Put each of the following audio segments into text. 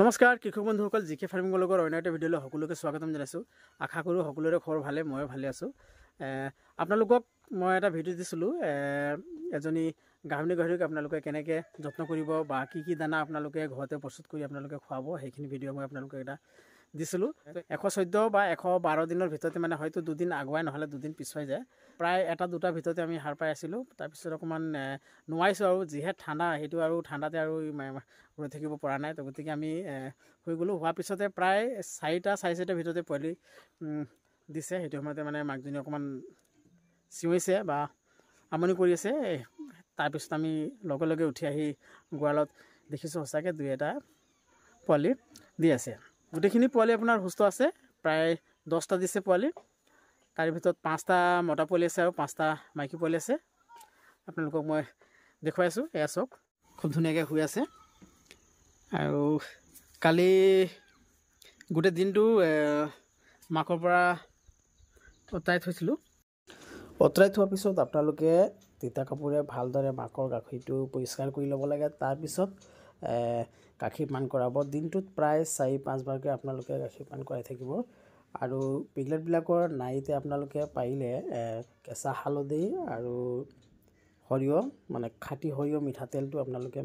নমস্কাৰ কৃষক বন্ধুসকল জি কে ফাৰ্মিঙৰ লগত অন্য এটা ভিডিঅ'লৈ সকলোকে স্বাগতম জনাইছোঁ আশা কৰোঁ সকলোৰে ঘৰ ভালে ময়ো ভালে আছোঁ আপোনালোকক মই এটা ভিডিঅ' দিছিলোঁ এজনী গাহৰি গাহৰিক আপোনালোকে কেনেকৈ যত্ন কৰিব বা কি কি দানা আপোনালোকে ঘৰতে প্ৰস্তুত কৰি আপোনালোকে খুৱাব সেইখিনি ভিডিঅ' মই আপোনালোকক এটা দিছিলোঁ এশ চৈধ্য বা এশ বাৰ দিনৰ ভিতৰতে মানে হয়তো দুদিন আগুৱাই নহ'লে দুদিন পিছুৱাই যায় প্ৰায় এটা দুটাৰ ভিতৰতে আমি সাৰ পাই আছিলোঁ তাৰপিছত অকণমান নোৱাৰিছোঁ আৰু যিহে ঠাণ্ডা সেইটো আৰু ঠাণ্ডাতে আৰু ৰৈ থাকিব পৰা নাই তো গতিকে আমি শুই গ'লোঁ হোৱাৰ পিছতে প্ৰায় চাৰিটা চাৰি চাৰিটাৰ ভিতৰতে পোৱালি দিছে সেইটো সময়তে মানে মাকজনী অকণমান চিঞৰিছে বা আমনি কৰি আছে তাৰপিছত আমি লগে লগে উঠি আহি গঁৰালত দেখিছোঁ সঁচাকৈ দুই এটা পোৱালি দি আছে গোটেইখিনি পোৱালি আপোনাৰ সুস্থ আছে প্ৰায় দহটা দিছে পোৱালি তাৰে ভিতৰত পাঁচটা মতা পোৱালি আছে আৰু পাঁচটা মাইকী পোৱালি আছে আপোনালোকক মই দেখুৱাইছোঁ এয়া চাওক খুব ধুনীয়াকৈ শুই আছে আৰু কালি গোটেই দিনটো মাকৰ পৰা অতৰাই থৈছিলোঁ অতৰাই থোৱাৰ পিছত আপোনালোকে তিতা কাপোৰে ভালদৰে মাকৰ গাখীৰটো পৰিষ্কাৰ কৰি ল'ব লাগে তাৰপিছত গাখীৰ পান কৰাব দিনটোত প্ৰায় চাৰি পাঁচবাৰকৈ আপোনালোকে গাখীৰ পান কৰাই থাকিব আৰু পিগলেটবিলাকৰ নাড়ীতে আপোনালোকে পাৰিলে কেঁচা হালধি আৰু সৰিয়হ মানে খাটি সৰিয়হ মিঠাতেলটো আপোনালোকে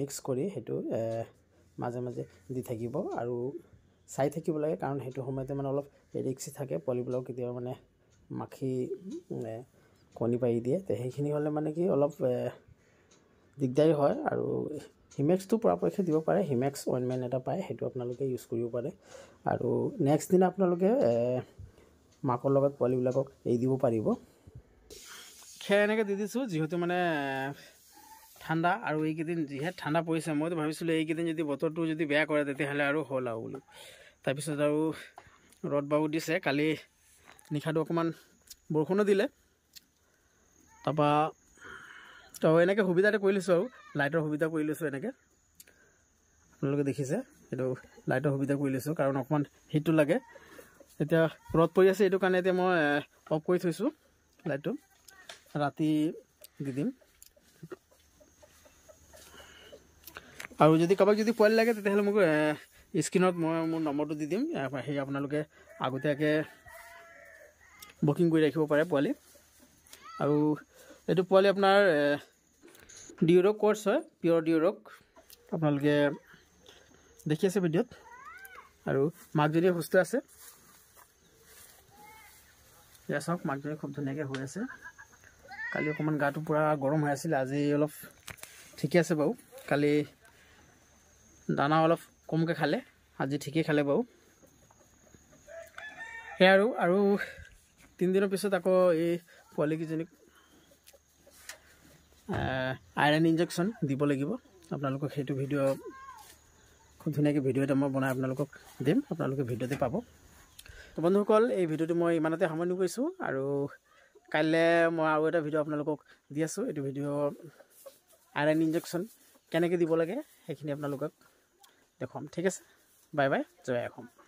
মিক্স কৰি সেইটো মাজে মাজে দি থাকিব আৰু চাই থাকিব লাগে কাৰণ সেইটো সময়তে মানে অলপ ৰিক্সি থাকে পোৱালিবিলাকক কেতিয়াবা মানে মাখি কণী পাৰি দিয়ে তে সেইখিনি হ'লে মানে কি অলপ দিগদাৰী হয় আৰু হিমেক্সটো পৰাপক্ষে দিব পাৰে হিমেক্স অইনমেণ্ট এটা পায় সেইটো আপোনালোকে ইউজ কৰিব পাৰে আৰু নেক্সট দিনা আপোনালোকে মাকৰ লগত পোৱালিবিলাকক এৰি দিব পাৰিব খেৰ এনেকৈ দি দিছোঁ যিহেতু মানে ঠাণ্ডা আৰু এইকেইদিন যিহেতু ঠাণ্ডা পৰিছে মইতো ভাবিছিলোঁ এইকেইদিন যদি বতৰটো যদি বেয়া কৰে তেতিয়াহ'লে আৰু হ'ল আৰু বোলো তাৰপিছত আৰু ৰ'দ বাবু দিছে কালি নিশাটো অকণমান বৰষুণো দিলে তাৰপৰা তো এনেকৈ সুবিধাটো কৰি লৈছোঁ আৰু লাইটৰ সুবিধা কৰি লৈছোঁ এনেকৈ আপোনালোকে দেখিছে এইটো লাইটৰ সুবিধা কৰি লৈছোঁ কাৰণ অকণমান হিটটো লাগে এতিয়া ৰ'দ পৰি আছে এইটো কাৰণে এতিয়া মই অফ কৰি থৈছোঁ লাইটটো ৰাতি দি দিম আৰু যদি কাৰোবাক যদি পোৱালি লাগে তেতিয়াহ'লে মোক স্ক্ৰীণত মই মোৰ নম্বৰটো দি দিম সেই আপোনালোকে আগতীয়াকৈ বুকিং কৰি ৰাখিব পাৰে পোৱালি আৰু এইটো পোৱালি আপোনাৰ ডিউৰক কৰ্চ হয় পিয়'ৰ ডিউৰক আপোনালোকে দেখি আছে ভিডিঅ'ত আৰু মাকজনী সুস্থ আছে এয়া চাওক মাকজনী খুব ধুনীয়াকৈ হৈ আছে কালি অকণমান গাটো পূৰা গৰম হৈ আছিলে আজি অলপ ঠিকে আছে বাৰু কালি দানা অলপ কমকৈ খালে আজি ঠিকেই খালে বাৰু সেয়া আৰু আৰু তিনিদিনৰ পিছত আকৌ এই পোৱালিকেইজনীক আইৰণ ইনজেকশ্যন দিব লাগিব আপোনালোকক সেইটো ভিডিঅ' খুব ধুনীয়াকৈ ভিডিঅ' এটা মই বনাই আপোনালোকক দিম আপোনালোকে ভিডিঅ'তে পাব তো বন্ধুসকল এই ভিডিঅ'টো মই ইমানতে সামৰণি কৰিছোঁ আৰু কাইলৈ মই আৰু এটা ভিডিঅ' আপোনালোকক দি আছোঁ এইটো ভিডিঅ' আইৰণ ইনজেকশ্যন কেনেকৈ দিব লাগে সেইখিনি আপোনালোকক দেখুৱাম ঠিক আছে বাই বাই জয় অসম